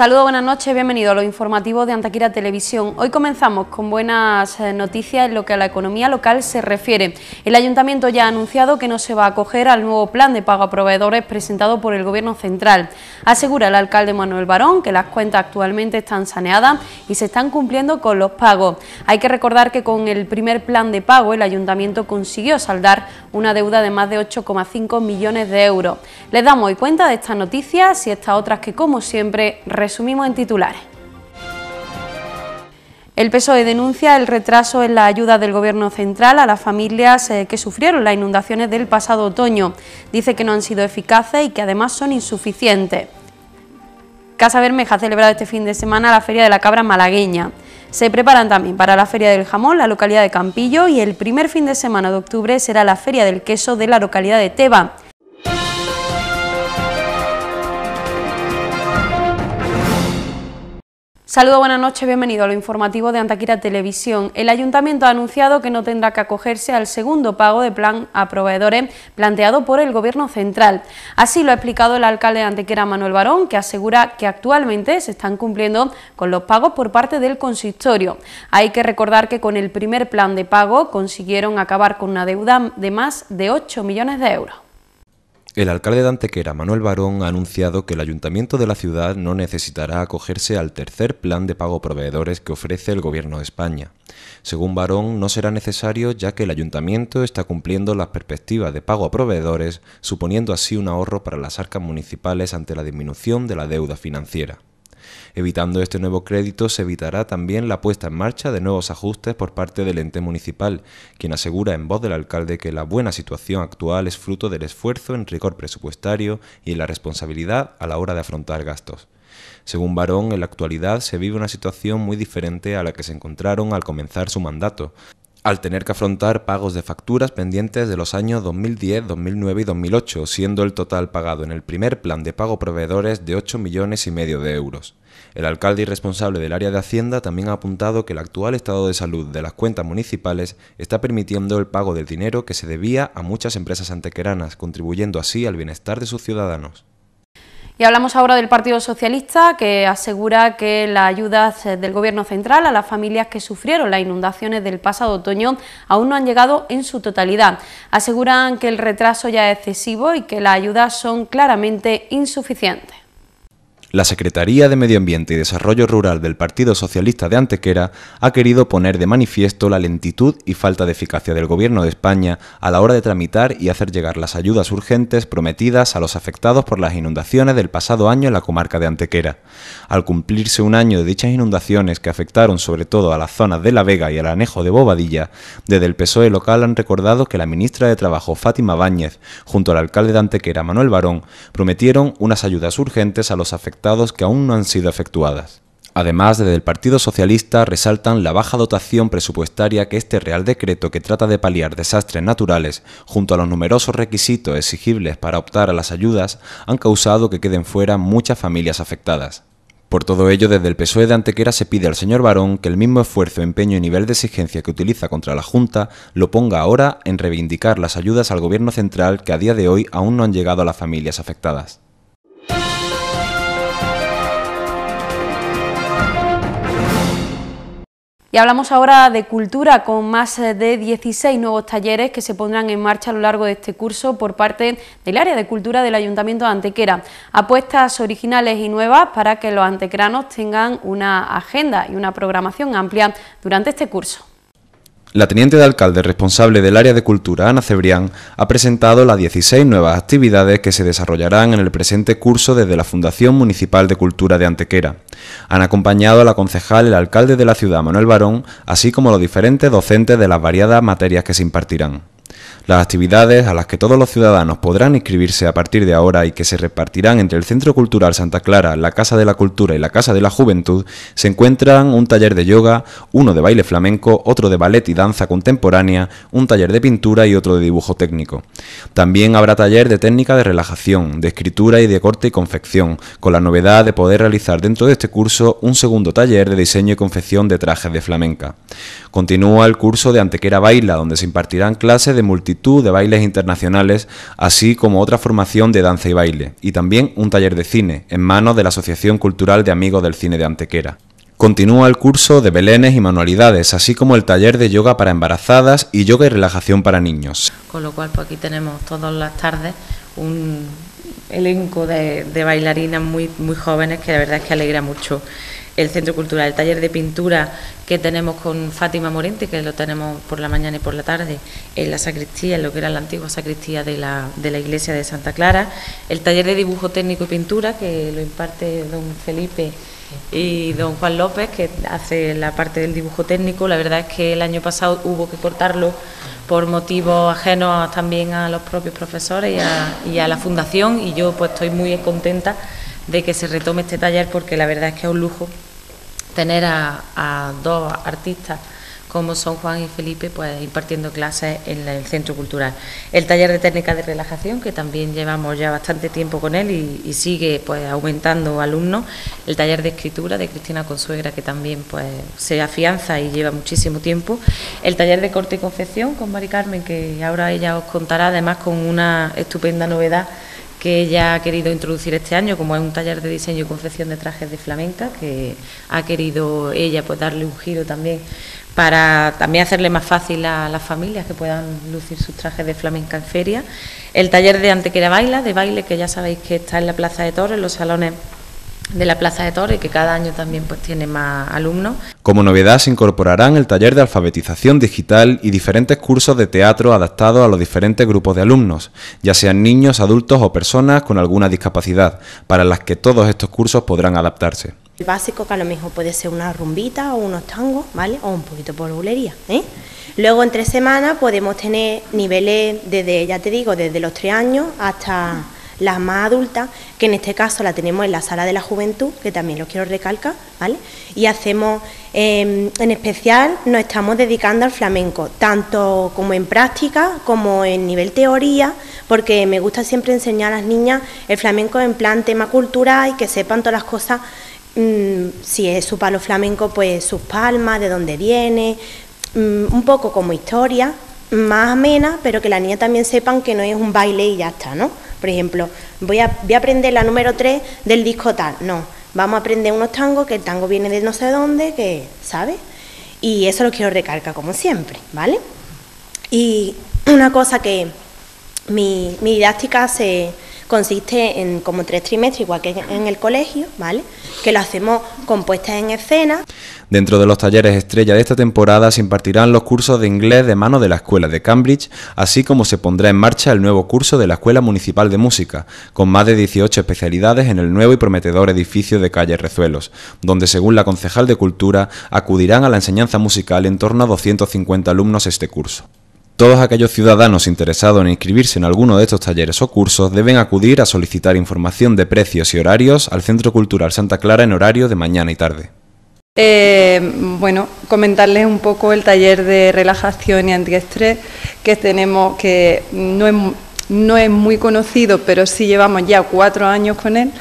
Saludos, buenas noches, bienvenidos a los informativos de Antaquira Televisión. Hoy comenzamos con buenas eh, noticias en lo que a la economía local se refiere. El Ayuntamiento ya ha anunciado que no se va a acoger al nuevo plan de pago a proveedores presentado por el Gobierno Central. Asegura el alcalde Manuel Barón que las cuentas actualmente están saneadas y se están cumpliendo con los pagos. Hay que recordar que con el primer plan de pago el Ayuntamiento consiguió saldar una deuda de más de 8,5 millones de euros. Les damos hoy cuenta de estas noticias y estas otras que, como siempre, resumimos en titulares. El de denuncia el retraso en la ayuda del Gobierno central a las familias eh, que sufrieron las inundaciones del pasado otoño. Dice que no han sido eficaces y que además son insuficientes. Casa Bermeja ha celebrado este fin de semana la Feria de la Cabra malagueña. Se preparan también para la Feria del Jamón la localidad de Campillo y el primer fin de semana de octubre será la Feria del Queso de la localidad de Teba. Saludos, buenas noches, bienvenido a lo informativo de Antaquira Televisión. El Ayuntamiento ha anunciado que no tendrá que acogerse al segundo pago de plan a proveedores planteado por el Gobierno Central. Así lo ha explicado el alcalde de Antequera, Manuel Barón, que asegura que actualmente se están cumpliendo con los pagos por parte del consistorio. Hay que recordar que con el primer plan de pago consiguieron acabar con una deuda de más de 8 millones de euros. El alcalde de Antequera, Manuel Barón, ha anunciado que el ayuntamiento de la ciudad no necesitará acogerse al tercer plan de pago proveedores que ofrece el Gobierno de España. Según Barón, no será necesario ya que el ayuntamiento está cumpliendo las perspectivas de pago a proveedores, suponiendo así un ahorro para las arcas municipales ante la disminución de la deuda financiera. Evitando este nuevo crédito se evitará también la puesta en marcha de nuevos ajustes por parte del ente municipal, quien asegura en voz del alcalde que la buena situación actual es fruto del esfuerzo en rigor presupuestario y en la responsabilidad a la hora de afrontar gastos. Según Barón, en la actualidad se vive una situación muy diferente a la que se encontraron al comenzar su mandato, al tener que afrontar pagos de facturas pendientes de los años 2010, 2009 y 2008, siendo el total pagado en el primer plan de pago proveedores de 8 millones y medio de euros. El alcalde y responsable del área de Hacienda también ha apuntado que el actual estado de salud de las cuentas municipales está permitiendo el pago del dinero que se debía a muchas empresas antequeranas, contribuyendo así al bienestar de sus ciudadanos. Y hablamos ahora del Partido Socialista, que asegura que las ayudas eh, del Gobierno central a las familias que sufrieron las inundaciones del pasado otoño aún no han llegado en su totalidad. Aseguran que el retraso ya es excesivo y que las ayudas son claramente insuficientes la Secretaría de Medio Ambiente y Desarrollo Rural del Partido Socialista de Antequera ha querido poner de manifiesto la lentitud y falta de eficacia del Gobierno de España a la hora de tramitar y hacer llegar las ayudas urgentes prometidas a los afectados por las inundaciones del pasado año en la comarca de Antequera. Al cumplirse un año de dichas inundaciones que afectaron sobre todo a las zonas de La Vega y al anejo de Bobadilla, desde el PSOE local han recordado que la ministra de Trabajo Fátima Báñez, junto al alcalde de Antequera Manuel Barón, prometieron unas ayudas urgentes a los afectados que aún no han sido efectuadas. Además, desde el Partido Socialista resaltan la baja dotación presupuestaria que este Real Decreto que trata de paliar desastres naturales, junto a los numerosos requisitos exigibles para optar a las ayudas, han causado que queden fuera muchas familias afectadas. Por todo ello, desde el PSOE de Antequera se pide al señor Barón que el mismo esfuerzo, empeño y nivel de exigencia que utiliza contra la Junta lo ponga ahora en reivindicar las ayudas al Gobierno central que a día de hoy aún no han llegado a las familias afectadas. Y hablamos ahora de cultura con más de 16 nuevos talleres que se pondrán en marcha a lo largo de este curso por parte del área de cultura del Ayuntamiento de Antequera. Apuestas originales y nuevas para que los antecranos tengan una agenda y una programación amplia durante este curso. La teniente de alcalde responsable del área de cultura, Ana Cebrián, ha presentado las 16 nuevas actividades que se desarrollarán en el presente curso desde la Fundación Municipal de Cultura de Antequera. Han acompañado a la concejal, el alcalde de la ciudad, Manuel Barón, así como los diferentes docentes de las variadas materias que se impartirán. Las actividades a las que todos los ciudadanos podrán inscribirse a partir de ahora y que se repartirán entre el Centro Cultural Santa Clara, la Casa de la Cultura y la Casa de la Juventud se encuentran un taller de yoga, uno de baile flamenco, otro de ballet y danza contemporánea, un taller de pintura y otro de dibujo técnico. También habrá taller de técnica de relajación, de escritura y de corte y confección, con la novedad de poder realizar dentro de este curso un segundo taller de diseño y confección de trajes de flamenca continúa el curso de Antequera Baila, donde se impartirán clases de multitud de bailes internacionales, así como otra formación de danza y baile, y también un taller de cine, en manos de la Asociación Cultural de Amigos del Cine de Antequera. Continúa el curso de belenes y manualidades, así como el taller de yoga para embarazadas y yoga y relajación para niños. Con lo cual, pues aquí tenemos todas las tardes un elenco de, bailarinas muy, muy jóvenes que de verdad es que alegra mucho el Centro Cultural, el taller de pintura que tenemos con Fátima Morente, que lo tenemos por la mañana y por la tarde en la sacristía, en lo que era la antigua sacristía de la, de la iglesia de Santa Clara, el taller de dibujo técnico y pintura que lo imparte don Felipe y don Juan López, que hace la parte del dibujo técnico. La verdad es que el año pasado hubo que cortarlo por motivos ajenos también a los propios profesores y a, y a la fundación y yo pues estoy muy contenta de que se retome este taller porque la verdad es que es un lujo tener a, dos artistas como son Juan y Felipe, pues impartiendo clases en el Centro Cultural. El taller de técnica de relajación, que también llevamos ya bastante tiempo con él y, y sigue pues aumentando alumnos. El taller de escritura de Cristina Consuegra, que también pues se afianza y lleva muchísimo tiempo. El taller de corte y confección con Mari Carmen, que ahora ella os contará, además con una estupenda novedad que ella ha querido introducir este año, como es un taller de diseño y confección de trajes de flamenca, que ha querido ella pues darle un giro también para también hacerle más fácil a las familias que puedan lucir sus trajes de flamenca en feria. El taller de Antequera Baila, de baile, que ya sabéis que está en la Plaza de Torres, los salones de la Plaza de Torre, que cada año también pues, tiene más alumnos. Como novedad se incorporarán el taller de alfabetización digital y diferentes cursos de teatro adaptados a los diferentes grupos de alumnos, ya sean niños, adultos o personas con alguna discapacidad, para las que todos estos cursos podrán adaptarse. El básico que a lo mejor puede ser una rumbita o unos tangos, ¿vale? O un poquito por bulería, ¿eh? Luego en tres semanas podemos tener niveles desde, ya te digo, desde los tres años hasta las más adultas, que en este caso la tenemos en la sala de la juventud, que también lo quiero recalcar, ¿vale? Y hacemos, em, en especial, nos estamos dedicando al flamenco, tanto como en práctica como en nivel teoría, porque me gusta siempre enseñar a las niñas el flamenco en plan tema cultural y que sepan todas las cosas. Mm, si es su palo flamenco, pues sus palmas, de dónde viene, mm, un poco como historia, más amena, pero que la niña también sepan que no es un baile y ya está, ¿no? Por ejemplo, voy a, aprender la número 3 del disco tal. No, vamos a aprender unos tangos, que el tango viene de no sé dónde, que, ¿sabes? Y eso lo quiero recalcar como siempre, ¿vale? Y una cosa que mi, mi didáctica se, consiste en como tres trimestres, igual que en el colegio, ¿vale? Que lo hacemos con en escena. Dentro de los talleres estrella de esta temporada se impartirán los cursos de inglés de mano de la Escuela de Cambridge, así como se pondrá en marcha el nuevo curso de la Escuela Municipal de Música, con más de 18 especialidades en el nuevo y prometedor edificio de calle Rezuelos, donde según la concejal de Cultura acudirán a la enseñanza musical en torno a 250 alumnos este curso. Todos aquellos ciudadanos interesados en inscribirse en alguno de estos talleres o cursos deben acudir a solicitar información de precios y horarios al Centro Cultural Santa Clara en horario de mañana y tarde. Eh, bueno, comentarles un poco el taller de relajación y antiestrés que tenemos, que no no es muy conocido, pero sí llevamos ya cuatro años con él.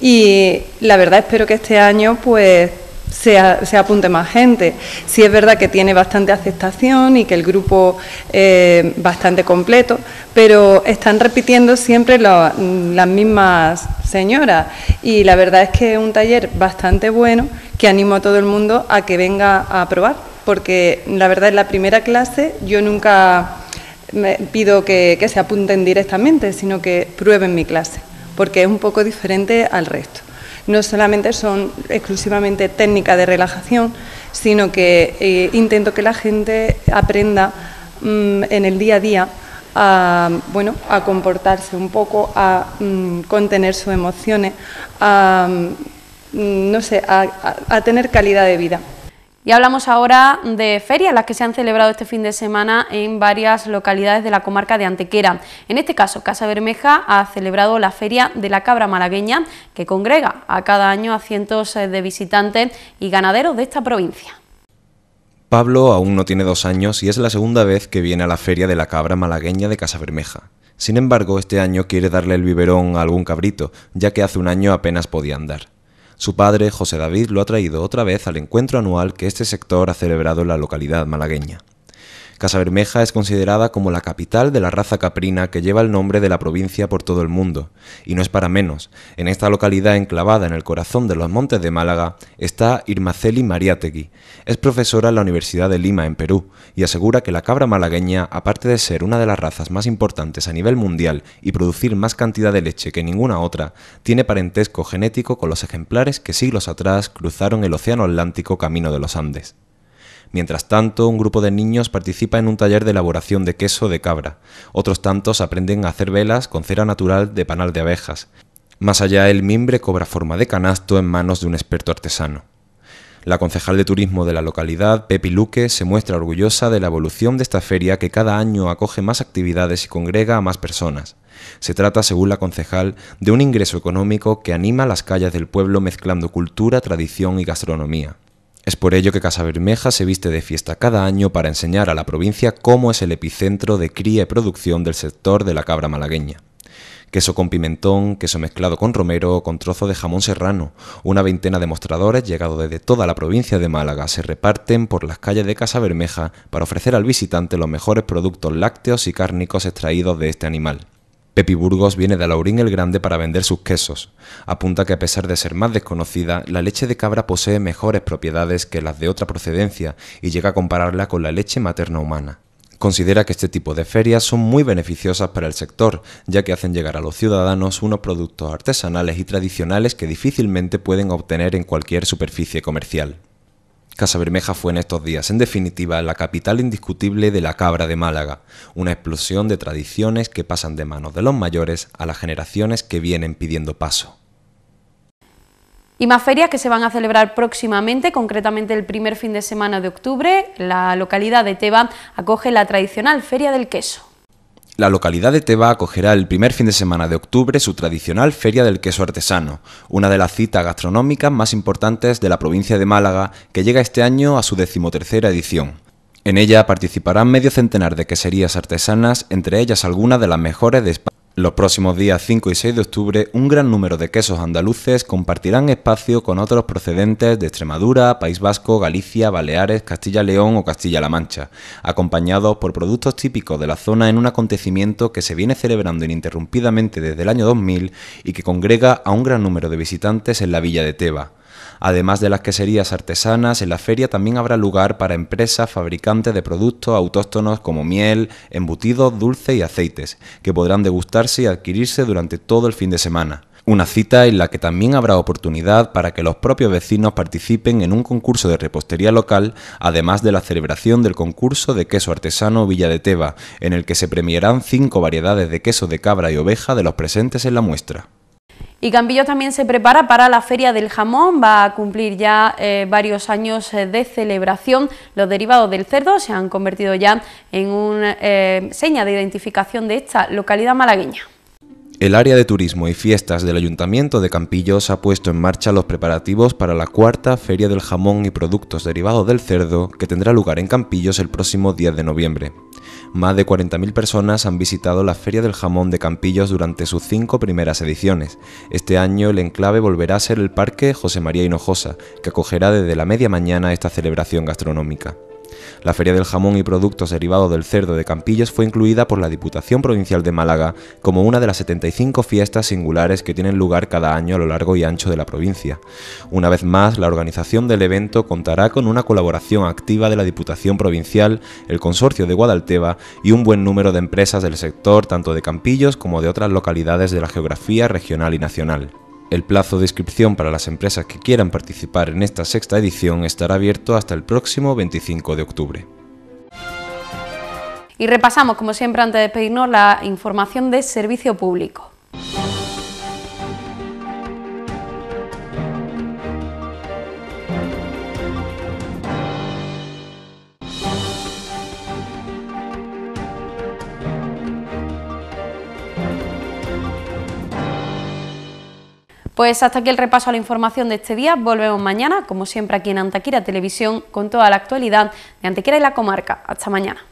Y la verdad espero que este año pues se, apunte más gente. Sí es verdad que tiene bastante aceptación y que el grupo eh, bastante completo, pero están repitiendo siempre las mismas señoras y la verdad es que es un taller bastante bueno que animo a todo el mundo a que venga a probar, porque la verdad en la primera clase yo nunca me pido que se apunten directamente, sino que prueben mi clase, porque es un poco diferente al resto no solamente son exclusivamente técnicas de relajación, sino que eh, intento que la gente aprenda mm, en el día a día a, bueno, a comportarse un poco, a mm, contener sus emociones, a, mm, no sé, a tener calidad de vida. Y hablamos ahora de ferias, las que se han celebrado este fin de semana en varias localidades de la comarca de Antequera. En este caso, Casa Bermeja ha celebrado la Feria de la Cabra Malagueña, que congrega a cada año a cientos eh, de visitantes y ganaderos de esta provincia. Pablo aún no tiene dos años y es la segunda vez que viene a la Feria de la Cabra Malagueña de Casa Bermeja. Sin embargo, este año quiere darle el biberón a algún cabrito, ya que hace un año apenas podía andar. Su padre, José David, lo ha traído otra vez al encuentro anual que este sector ha celebrado en la localidad malagueña. Bermeja es considerada como la capital de la raza caprina que lleva el nombre de la provincia por todo el mundo, y no es para menos. En esta localidad enclavada en el corazón de los montes de Málaga está Irmaceli Mariátegui. Es profesora en la Universidad de Lima, en Perú, y asegura que la cabra malagueña, aparte de ser una de las razas más importantes a nivel mundial y producir más cantidad de leche que ninguna otra, tiene parentesco genético con los ejemplares que siglos atrás cruzaron el Océano Atlántico camino de los Andes. Mientras tanto, un grupo de niños participa en un taller de elaboración de queso de cabra. Otros tantos aprenden a hacer velas con cera natural de panal de abejas. Más allá, el mimbre cobra forma de canasto en manos de un experto artesano. La concejal de turismo de la localidad, Pepi Luque, se muestra orgullosa de la evolución de esta feria que cada año acoge más actividades y congrega a más personas. Se trata, según la concejal, de un ingreso económico que anima las calles del pueblo mezclando cultura, tradición y gastronomía. Es por ello que Casa Bermeja se viste de fiesta cada año para enseñar a la provincia cómo es el epicentro de cría y producción del sector de la cabra malagueña queso con pimentón, queso mezclado con romero, o con trozo de jamón serrano. Una veintena de mostradores llegados desde toda la provincia de Málaga se reparten por las calles de Casa Bermeja para ofrecer al visitante los mejores productos lácteos y cárnicos extraídos de este animal. Pepi Burgos viene de Laurín el Grande para vender sus quesos. Apunta que a pesar de ser más desconocida, la leche de cabra posee mejores propiedades que las de otra procedencia y llega a compararla con la leche materna humana. Considera que este tipo de ferias son muy beneficiosas para el sector, ya que hacen llegar a los ciudadanos unos productos artesanales y tradicionales que difícilmente pueden obtener en cualquier superficie comercial. Casa Bermeja fue en estos días, en definitiva, la capital indiscutible de la cabra de Málaga, una explosión de tradiciones que pasan de manos de los mayores a las generaciones que vienen pidiendo paso. Y más ferias que se van a celebrar próximamente, concretamente el primer fin de semana de octubre, la localidad de Teba acoge la tradicional Feria del Queso. La localidad de Teba acogerá el primer fin de semana de octubre su tradicional Feria del Queso Artesano, una de las citas gastronómicas más importantes de la provincia de Málaga, que llega este año a su decimotercera edición. En ella participarán medio centenar de queserías artesanas, entre ellas algunas de las mejores de España. Los próximos días 5 y 6 de octubre, un gran número de quesos andaluces compartirán espacio con otros procedentes de Extremadura, País Vasco, Galicia, Baleares, Castilla-León o Castilla-La Mancha, acompañados por productos típicos de la zona en un acontecimiento que se viene celebrando ininterrumpidamente desde el año 2000 y que congrega a un gran número de visitantes en la villa de Teba. Además de las queserías artesanas, en la feria también habrá lugar para empresas fabricantes de productos autóctonos como miel, embutidos, dulces y aceites, que podrán degustarse y adquirirse durante todo el fin de semana. Una cita en la que también habrá oportunidad para que los propios vecinos participen en un concurso de repostería local, además de la celebración del concurso de queso artesano Villa de Teba, en el que se premiarán cinco variedades de queso de cabra y oveja de los presentes en la muestra. Y Campillos también se prepara para la Feria del Jamón, va a cumplir ya eh, varios años eh, de celebración. Los derivados del cerdo se han convertido ya en una eh, seña de identificación de esta localidad malagueña. El área de turismo y fiestas del Ayuntamiento de Campillos ha puesto en marcha los preparativos para la cuarta Feria del Jamón y Productos Derivados del Cerdo que tendrá lugar en Campillos el próximo 10 de noviembre. Más de 40.000 personas han visitado la Feria del Jamón de Campillos durante sus cinco primeras ediciones. Este año el enclave volverá a ser el Parque José María Hinojosa, que acogerá desde la media mañana esta celebración gastronómica. La Feria del Jamón y Productos Derivados del Cerdo de Campillos fue incluida por la Diputación Provincial de Málaga como una de las 75 fiestas singulares que tienen lugar cada año a lo largo y ancho de la provincia. Una vez más, la organización del evento contará con una colaboración activa de la Diputación Provincial, el Consorcio de Guadalteba y un buen número de empresas del sector tanto de Campillos como de otras localidades de la geografía regional y nacional. El plazo de inscripción para las empresas que quieran participar en esta sexta edición estará abierto hasta el próximo 25 de octubre. Y repasamos, como siempre, antes de pedirnos la información de servicio público. Pues hasta aquí el repaso a la información de este día. Volvemos mañana, como siempre, aquí en Antaquira Televisión, con toda la actualidad de Antequera y la comarca. Hasta mañana.